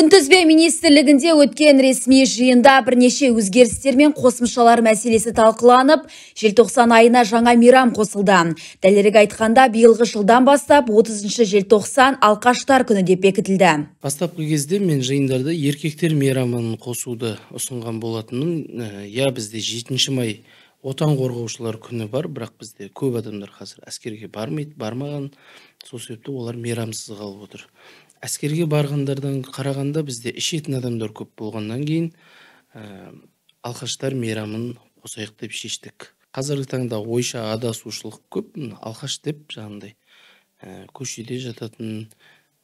күнтізбе министрлігінде өткен ресми жиында бірнеше өзгерістер мен қосымшалар мәселесі талқыланып желтоқсан айына жаңа мейрам қосылды дәлірек айтқанда биылғы жылдан бастап 30 желтоқсан алқаштар күні деп бекітілді бастапқы кезде мен жиындарда еркектер мейрамын қосуды ұсынған болатынмын ә, я бізде жетінші май отан қорғаушылар күні бар бірақ бізде көп адамдар қазір әскерге бармайды бармаған сол себепті олар мейрамсыз қалып отыр әскерге барғандардан қарағанда бізде ішетін адамдар көп болғаннан кейін ә, алқаштар мейрамын қосайық деп шештік қазіргі таңда ойша адасушылық көп алқаш деп жаңағындай ә, көшеде жататын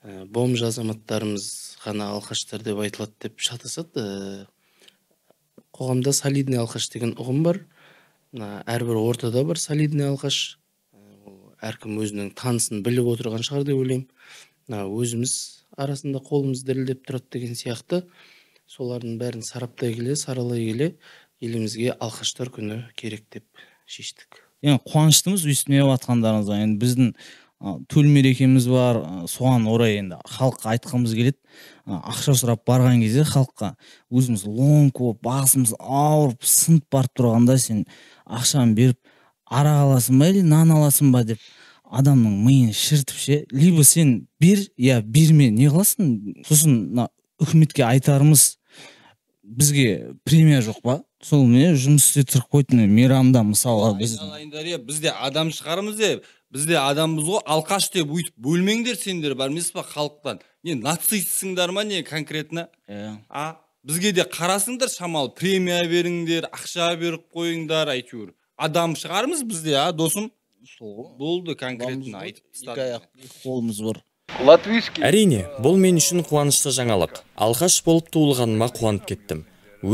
ә, бомж азаматтарымыз ғана алқаштар деп айтылады деп шатасады ә, қоғамда солидный алқаш деген ұғым бар мына әрбір ортада бар солидный алқаш ә, әркім өзінің танысын біліп отырған шығар деп ойлаймын өзіміз арасында қолымыз дірілдеп тұрады деген сияқты солардың бәрін сараптай келе саралай келе елімізге алқаштар күні керек деп шештік енді қуаныштымыз үстіне жатқандарыңызға енді біздің төл мерекеміз бар соған орай енді халыққа айтқымыз келеді ақша сұрап барған кезде халыққа өзіміз лонг болып басымыз ауырып сынып барып тұрғанда сен ақшаны беріп ара аласың ба или нан аласың ба деп адамның миын шірітіп ше либо сен бер иә берме не қыласың сосын мына үкіметке айтарымыз бізге премия жоқ па сол не жұмыс істеп тұрып қойды мейрамда мысалға біз бізде адам шығармыз де бізде адамбыз ғой алқаш деп өйтіп бөлмеңдер сендер бар емес па халықтан не нацистсіңдер ма не конкретно иә. а бізге де қарасыңдар шамалы премия беріңдер ақша беріп қойыңдар әйтеуір адам шығармыз бізде а досым болды конкретно айтып екі аяқ қолымыз бар латвийский әрине бұл мен үшін қуанышты жаңалық алқаш болып туылғаныма қуанып кеттім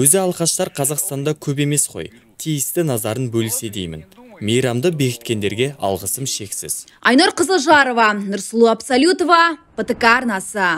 өзі алқаштар қазақстанда көп емес қой тиісті назарын бөлсе деймін мейрамды бекіткендерге алғысым шексіз айнұр қызылжарова нұрсұлу абсолютова птк арнасы